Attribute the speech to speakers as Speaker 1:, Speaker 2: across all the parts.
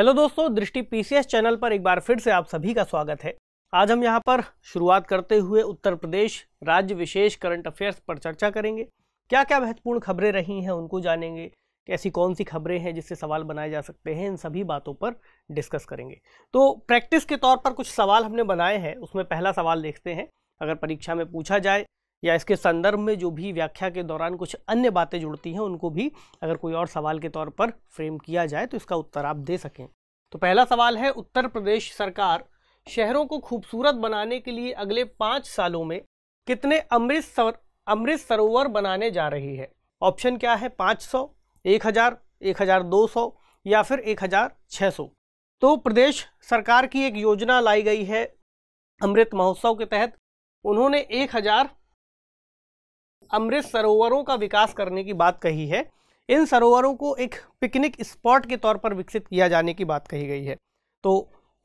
Speaker 1: hello दोस्तों दृष्टि PCS channel पर एक बार फिर से आप सभी का स्वागत है आज हम यहाँ पर शुरुआत करते हुए उत्तर प्रदेश राज्य विशेष करंट अफेयर्स पर चर्चा करेंगे क्या क्या महत्वपूर्ण खबरें रही हैं उनको जानेंगे ऐसी कौन सी खबरें हैं जिससे सवाल बनाए जा सकते हैं इन सभी बातों पर डिस्कस करेंगे तो प्रैक्टिस के तौर पर कुछ सवाल हमने बनाए हैं उसमें पहला सवाल देखते हैं अगर परीक्षा में पूछा जाए या इसके संदर्भ में जो भी व्याख्या के दौरान कुछ अन्य बातें जुड़ती हैं उनको भी अगर कोई और सवाल के तौर पर फ्रेम किया जाए तो इसका उत्तर आप दे सकें तो पहला सवाल है उत्तर प्रदेश सरकार शहरों को खूबसूरत बनाने के लिए अगले पाँच सालों में कितने अमृत सर अमृत सरोवर बनाने जा रही है ऑप्शन क्या है पाँच सौ एक हज़ार एक हज़ार दो सौ या फिर एक हज़ार छः सौ तो प्रदेश सरकार की एक योजना लाई गई है अमृत महोत्सव के तहत उन्होंने एक हज़ार अमृत सरोवरों का विकास करने की बात कही है इन सरोवरों को एक पिकनिक स्पॉट के तौर पर विकसित किया जाने की बात कही गई है तो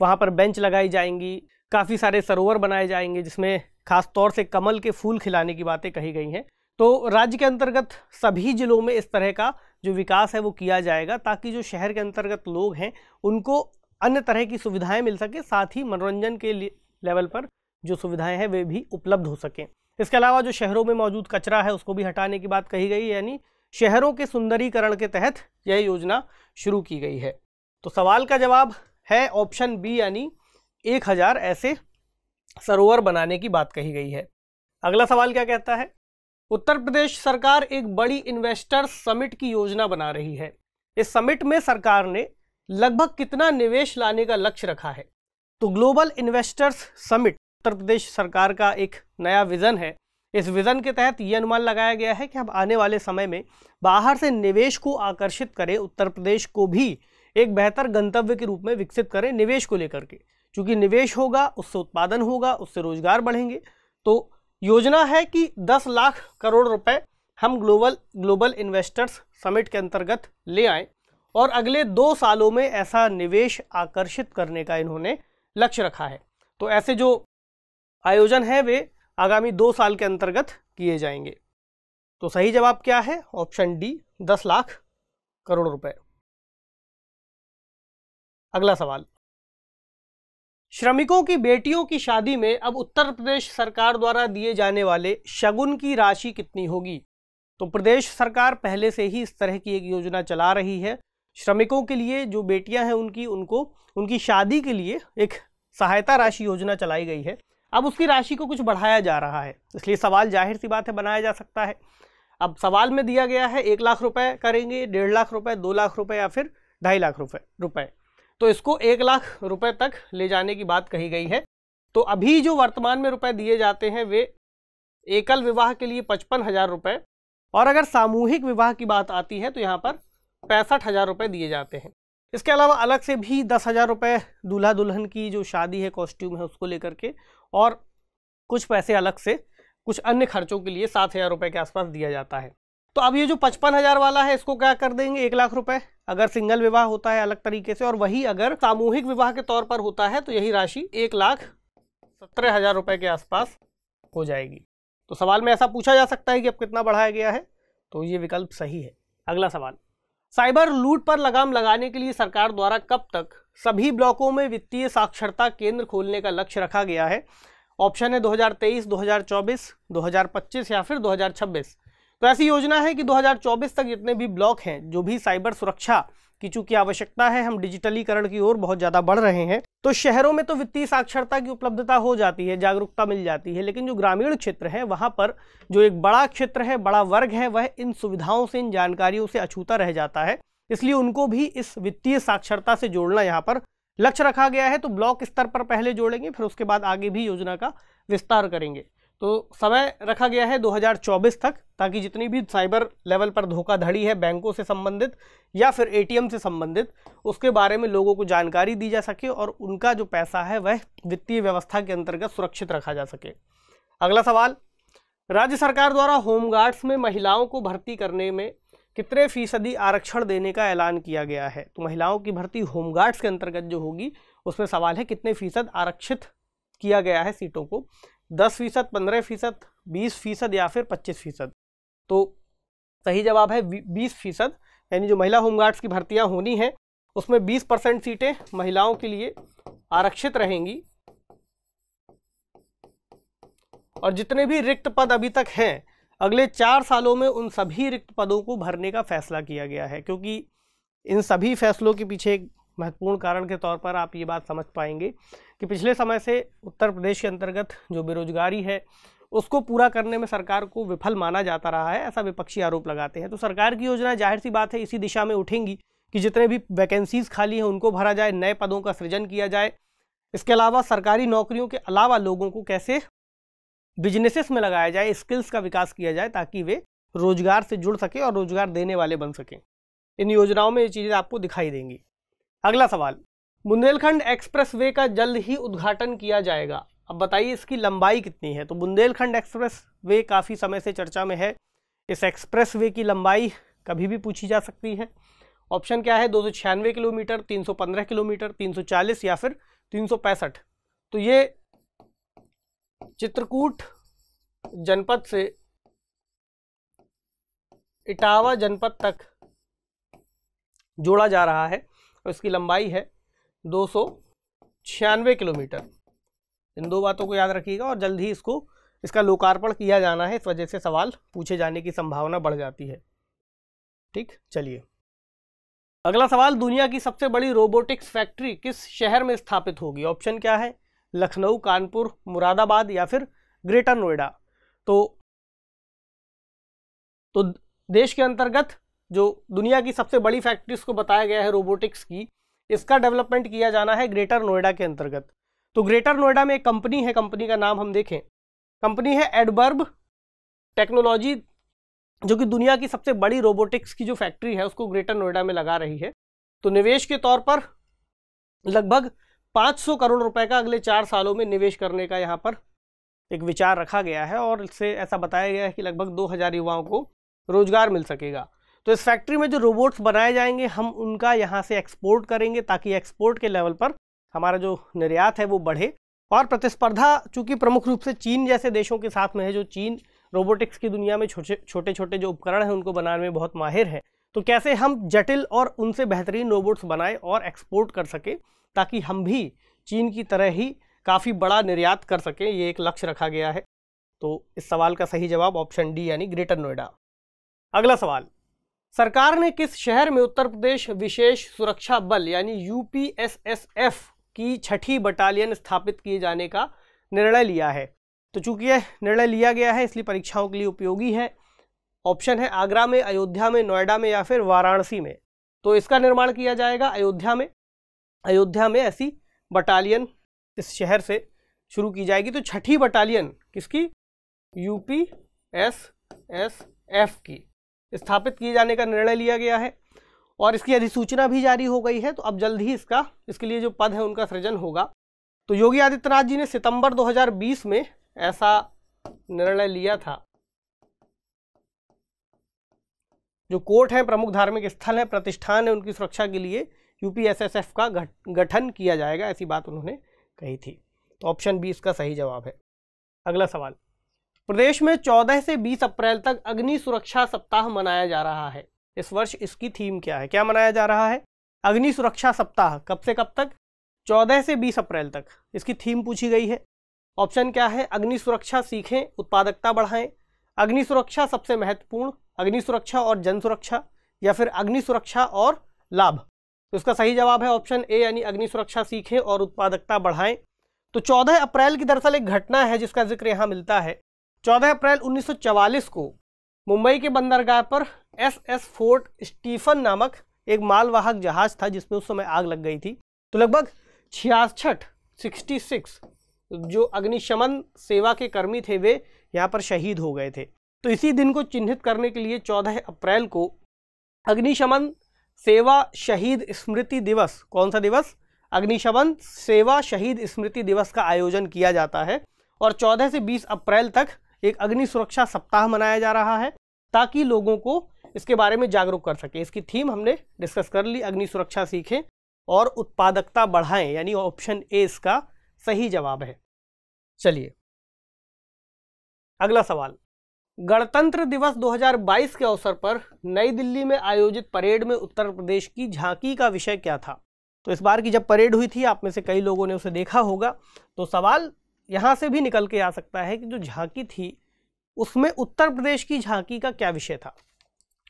Speaker 1: वहाँ पर बेंच लगाई जाएंगी काफ़ी सारे सरोवर बनाए जाएंगे जिसमें खास तौर से कमल के फूल खिलाने की बातें कही गई हैं तो राज्य के अंतर्गत सभी ज़िलों में इस तरह का जो विकास है वो किया जाएगा ताकि जो शहर के अंतर्गत लोग हैं उनको अन्य तरह की सुविधाएं मिल सके साथ ही मनोरंजन के लेवल पर जो सुविधाएं हैं वे भी उपलब्ध हो सकें इसके अलावा जो शहरों में मौजूद कचरा है उसको भी हटाने की बात कही गई यानी शहरों के सुंदरीकरण के तहत यह योजना शुरू की गई है तो सवाल का जवाब है ऑप्शन बी यानी एक हज़ार ऐसे सरोवर बनाने की बात कही गई है अगला सवाल क्या कहता है उत्तर प्रदेश सरकार एक बड़ी इन्वेस्टर समिट की योजना बना रही है इस समिट में सरकार ने लगभग कितना निवेश लाने का लक्ष्य रखा है तो global investors summit Uttar Pradesh सरकार का एक नया विज़न है इस विज़न के तहत ये अनुमान लगाया गया है कि हम आने वाले समय में बाहर से निवेश को आकर्षित करें उत्तर प्रदेश को भी एक बेहतर गंतव्य के रूप में विकसित करें निवेश को लेकर के क्योंकि निवेश होगा उससे उत्पादन होगा उससे रोजगार बढ़ेंगे तो योजना है कि 10 लाख करोड़ रुपए हम ग्लोबल ग्लोबल इन्वेस्टर्स समिट के अंतर्गत ले आए और अगले दो सालों में ऐसा निवेश आकर्षित करने का इन्होंने लक्ष्य रखा है तो ऐसे जो आयोजन है वे आगामी दो साल के अंतर्गत किए जाएंगे तो सही जवाब क्या है ऑप्शन डी दस लाख करोड़ रुपए अगला सवाल श्रमिकों की बेटियों की शादी में अब उत्तर प्रदेश सरकार द्वारा दिए जाने वाले शगुन की राशि कितनी होगी तो प्रदेश सरकार पहले से ही इस तरह की एक योजना चला रही है श्रमिकों के लिए जो बेटियां हैं उनकी उनको उनकी शादी के लिए एक सहायता राशि योजना चलाई गई है अब उसकी राशि को कुछ बढ़ाया जा रहा है इसलिए सवाल जाहिर सी बात है बनाया जा सकता है अब सवाल में दिया गया है एक लाख रुपए करेंगे डेढ़ लाख रुपए दो लाख रुपए या फिर ढाई लाख रुपए रुपए तो इसको एक लाख रुपए तक ले जाने की बात कही गई है तो अभी जो वर्तमान में रुपए दिए जाते हैं वे एकल विवाह के लिए पचपन हज़ार रुपए और अगर सामूहिक विवाह की बात आती है तो यहाँ पर पैंसठ हज़ार रुपए दिए जाते हैं इसके अलावा अलग से भी दस हज़ार रुपए दूल्हा दुल्हन की जो शादी है कॉस्ट्यूम है उसको लेकर के और कुछ पैसे अलग से कुछ अन्य खर्चों के लिए सात हज़ार रुपये के आसपास दिया जाता है तो अब ये जो पचपन हज़ार वाला है इसको क्या कर देंगे एक लाख रुपए अगर सिंगल विवाह होता है अलग तरीके से और वही अगर सामूहिक विवाह के तौर पर होता है तो यही राशि एक लाख सत्रह हज़ार रुपये के आसपास हो जाएगी तो सवाल में ऐसा पूछा जा सकता है कि अब कितना बढ़ाया गया है तो ये विकल्प सही है अगला सवाल साइबर लूट पर लगाम लगाने के लिए सरकार द्वारा कब तक सभी ब्लॉकों में वित्तीय साक्षरता केंद्र खोलने का लक्ष्य रखा गया है ऑप्शन है 2023, 2024, 2025 या फिर 2026 तो ऐसी योजना है कि 2024 तक जितने भी ब्लॉक हैं जो भी साइबर सुरक्षा की चूंकि आवश्यकता है हम डिजिटलीकरण की ओर बहुत ज़्यादा बढ़ रहे हैं तो शहरों में तो वित्तीय साक्षरता की उपलब्धता हो जाती है जागरूकता मिल जाती है लेकिन जो ग्रामीण क्षेत्र है वहाँ पर जो एक बड़ा क्षेत्र है बड़ा वर्ग है वह इन सुविधाओं से इन जानकारियों से अछूता रह जाता है इसलिए उनको भी इस वित्तीय साक्षरता से जोड़ना यहाँ पर लक्ष्य रखा गया है तो ब्लॉक स्तर पर पहले जोड़ेंगे फिर उसके बाद आगे भी योजना का विस्तार करेंगे तो समय रखा गया है 2024 तक ताकि जितनी भी साइबर लेवल पर धोखाधड़ी है बैंकों से संबंधित या फिर एटीएम से संबंधित उसके बारे में लोगों को जानकारी दी जा सके और उनका जो पैसा है वह वित्तीय व्यवस्था के अंतर्गत सुरक्षित रखा जा सके अगला सवाल राज्य सरकार द्वारा होमगार्ड्स में महिलाओं को भर्ती करने में कितने फीसदी आरक्षण देने का ऐलान किया गया है तो महिलाओं की भर्ती होमगार्ड्स के अंतर्गत जो होगी उसमें सवाल है कितने फीसद आरक्षित किया गया है सीटों को दस फीसद पंद्रह फीसद बीस फीसद या फिर पच्चीस फीसद तो सही जवाब है बीस फीसद यानी जो महिला होमगार्ड्स की भर्तियां होनी हैं उसमें बीस परसेंट सीटें महिलाओं के लिए आरक्षित रहेंगी और जितने भी रिक्त पद अभी तक हैं अगले चार सालों में उन सभी रिक्त पदों को भरने का फैसला किया गया है क्योंकि इन सभी फैसलों के पीछे एक महत्वपूर्ण कारण के तौर पर आप ये बात समझ पाएंगे कि पिछले समय से उत्तर प्रदेश के अंतर्गत जो बेरोजगारी है उसको पूरा करने में सरकार को विफल माना जाता रहा है ऐसा विपक्षी आरोप लगाते हैं तो सरकार की योजना जाहिर सी बात है इसी दिशा में उठेंगी कि जितने भी वैकेंसीज़ खाली हैं उनको भरा जाए नए पदों का सृजन किया जाए इसके अलावा सरकारी नौकरियों के अलावा लोगों को कैसे बिजनेसेस में लगाया जाए स्किल्स का विकास किया जाए ताकि वे रोजगार से जुड़ सकें और रोजगार देने वाले बन सकें इन योजनाओं में ये चीज़ें आपको दिखाई देंगी अगला सवाल बुंदेलखंड वे का जल्द ही उद्घाटन किया जाएगा अब बताइए इसकी लंबाई कितनी है तो बुंदेलखंड एक्सप्रेस वे काफ़ी समय से चर्चा में है इस एक्सप्रेस वे की लंबाई कभी भी पूछी जा सकती है ऑप्शन क्या है दो किलोमीटर 315 किलोमीटर 340 या फिर तीन तो ये चित्रकूट जनपद से इटावा जनपद तक जोड़ा जा रहा है और इसकी लंबाई है दो किलोमीटर इन दो बातों को याद रखिएगा और जल्द ही इसको इसका लोकार्पण किया जाना है इस वजह से सवाल पूछे जाने की संभावना बढ़ जाती है ठीक चलिए अगला सवाल दुनिया की सबसे बड़ी रोबोटिक्स फैक्ट्री किस शहर में स्थापित होगी ऑप्शन क्या है लखनऊ कानपुर मुरादाबाद या फिर ग्रेटर नोएडा तो तो देश के अंतर्गत जो दुनिया की सबसे बड़ी फैक्ट्रीज को बताया गया है रोबोटिक्स की इसका डेवलपमेंट किया जाना है ग्रेटर नोएडा के अंतर्गत तो ग्रेटर नोएडा में एक कंपनी है कंपनी का नाम हम देखें कंपनी है एडबर्ब टेक्नोलॉजी जो कि दुनिया की सबसे बड़ी रोबोटिक्स की जो फैक्ट्री है उसको ग्रेटर नोएडा में लगा रही है तो निवेश के तौर पर लगभग 500 करोड़ रुपए का अगले चार सालों में निवेश करने का यहाँ पर एक विचार रखा गया है और इससे ऐसा बताया गया है कि लगभग 2000 युवाओं को रोजगार मिल सकेगा तो इस फैक्ट्री में जो रोबोट्स बनाए जाएंगे हम उनका यहाँ से एक्सपोर्ट करेंगे ताकि एक्सपोर्ट के लेवल पर हमारा जो निर्यात है वो बढ़े और प्रतिस्पर्धा चूँकि प्रमुख रूप से चीन जैसे देशों के साथ में है जो चीन रोबोटिक्स की दुनिया में छोटे छोटे छोटे जो उपकरण हैं उनको बनाने में बहुत माहिर है तो कैसे हम जटिल और उनसे बेहतरीन रोबोट्स बनाएं और एक्सपोर्ट कर सकें ताकि हम भी चीन की तरह ही काफ़ी बड़ा निर्यात कर सकें ये एक लक्ष्य रखा गया है तो इस सवाल का सही जवाब ऑप्शन डी यानी ग्रेटर नोएडा अगला सवाल सरकार ने किस शहर में उत्तर प्रदेश विशेष सुरक्षा बल यानी यू की छठी बटालियन स्थापित किए जाने का निर्णय लिया है तो चूंकि यह निर्णय लिया गया है इसलिए परीक्षाओं के लिए उपयोगी है ऑप्शन है आगरा में अयोध्या में नोएडा में या फिर वाराणसी में तो इसका निर्माण किया जाएगा अयोध्या में अयोध्या में ऐसी बटालियन इस शहर से शुरू की जाएगी तो छठी बटालियन किसकी यूपी एस एस एफ की स्थापित किए जाने का निर्णय लिया गया है और इसकी अधिसूचना भी जारी हो गई है तो अब जल्द ही इसका इसके लिए जो पद है उनका सृजन होगा तो योगी आदित्यनाथ जी ने सितंबर 2020 में ऐसा निर्णय लिया था जो कोर्ट हैं प्रमुख धार्मिक स्थल हैं प्रतिष्ठान हैं उनकी सुरक्षा के लिए यूपीएसएसएफ का गठन किया जाएगा ऐसी बात उन्होंने कही थी तो ऑप्शन बी इसका सही जवाब है अगला सवाल प्रदेश में 14 से 20 अप्रैल तक अग्नि सुरक्षा सप्ताह मनाया जा रहा है इस वर्ष इसकी थीम क्या है क्या मनाया जा रहा है अग्नि सुरक्षा सप्ताह कब से कब तक 14 से 20 अप्रैल तक इसकी थीम पूछी गई है ऑप्शन क्या है अग्नि सुरक्षा सीखें उत्पादकता बढ़ाएं अग्नि सुरक्षा सबसे महत्वपूर्ण अग्नि सुरक्षा और जन सुरक्षा या फिर अग्नि सुरक्षा और लाभ तो इसका सही जवाब है ऑप्शन ए यानी अग्नि सुरक्षा सीखें और उत्पादकता बढ़ाएं तो 14 अप्रैल की दरअसल एक घटना है जिसका जिक्र यहाँ मिलता है 14 अप्रैल 1944 को मुंबई के बंदरगाह पर एस एस फोर्ट स्टीफन नामक एक मालवाहक जहाज था जिसमें उस समय आग लग गई थी तो लगभग छियासठ सिक्सटी सिक्स जो अग्निशमन सेवा के कर्मी थे वे यहाँ पर शहीद हो गए थे तो इसी दिन को चिन्हित करने के लिए 14 अप्रैल को अग्निशमन सेवा शहीद स्मृति दिवस कौन सा दिवस अग्निशमन सेवा शहीद स्मृति दिवस का आयोजन किया जाता है और 14 से 20 अप्रैल तक एक अग्नि सुरक्षा सप्ताह मनाया जा रहा है ताकि लोगों को इसके बारे में जागरूक कर सके इसकी थीम हमने डिस्कस कर ली अग्नि सुरक्षा सीखें और उत्पादकता बढ़ाएं यानी ऑप्शन ए इसका सही जवाब है चलिए अगला सवाल गणतंत्र दिवस 2022 के अवसर पर नई दिल्ली में आयोजित परेड में उत्तर प्रदेश की झांकी का विषय क्या था तो इस बार की जब परेड हुई थी आप में से कई लोगों ने उसे देखा होगा तो सवाल यहाँ से भी निकल के आ सकता है कि जो झांकी थी उसमें उत्तर प्रदेश की झांकी का क्या विषय था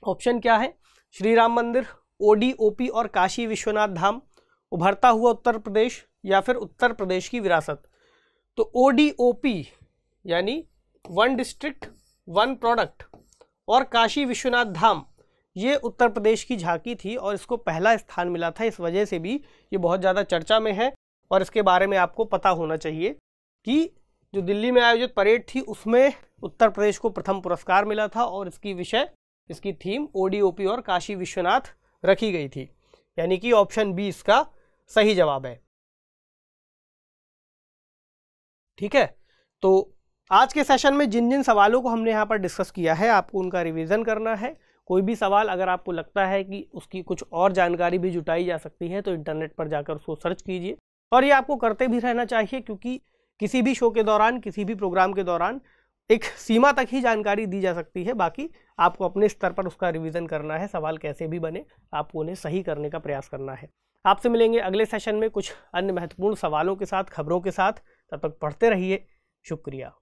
Speaker 1: ऑप्शन क्या है श्री राम मंदिर ओडी ओपी और काशी विश्वनाथ धाम उभरता हुआ उत्तर प्रदेश या फिर उत्तर प्रदेश की विरासत तो ओडी ओपी यानी वन डिस्ट्रिक्ट वन प्रोडक्ट और काशी विश्वनाथ धाम ये उत्तर प्रदेश की झांकी थी और इसको पहला स्थान मिला था इस वजह से भी ये बहुत ज़्यादा चर्चा में है और इसके बारे में आपको पता होना चाहिए कि जो दिल्ली में आयोजित परेड थी उसमें उत्तर प्रदेश को प्रथम पुरस्कार मिला था और इसकी विषय इसकी थीम ओडीओपी और काशी विश्वनाथ रखी गई थी यानी कि ऑप्शन बी इसका सही जवाब है ठीक है तो आज के सेशन में जिन जिन सवालों को हमने यहाँ पर डिस्कस किया है आपको उनका रिवीजन करना है कोई भी सवाल अगर आपको लगता है कि उसकी कुछ और जानकारी भी जुटाई जा सकती है तो इंटरनेट पर जाकर उसको सर्च कीजिए और ये आपको करते भी रहना चाहिए क्योंकि किसी भी शो के दौरान किसी भी प्रोग्राम के दौरान एक सीमा तक ही जानकारी दी जा सकती है बाकी आपको अपने स्तर पर उसका रिवीजन करना है सवाल कैसे भी बने आपको उन्हें सही करने का प्रयास करना है आपसे मिलेंगे अगले सेशन में कुछ अन्य महत्वपूर्ण सवालों के साथ खबरों के साथ तब तक पढ़ते रहिए शुक्रिया